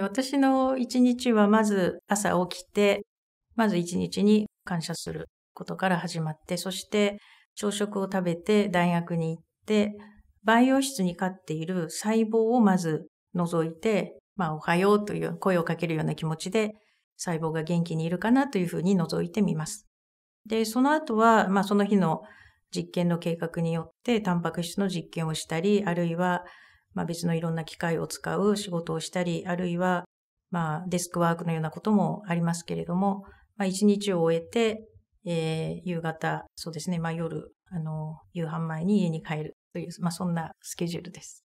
私の一日はまず朝起きて、まず一日に感謝することから始まって、そして朝食を食べて大学に行って、培養室に飼っている細胞をまず覗いて、まあ、おはようという声をかけるような気持ちで、細胞が元気にいるかなというふうに覗いてみます。で、その後は、まあ、その日の実験の計画によって、タンパク質の実験をしたり、あるいはまあ、別のいろんな機械を使う仕事をしたり、あるいは、まあ、デスクワークのようなこともありますけれども、まあ、一日を終えて、えー、夕方、そうですね、まあ、夜、あの、夕飯前に家に帰るという、まあ、そんなスケジュールです。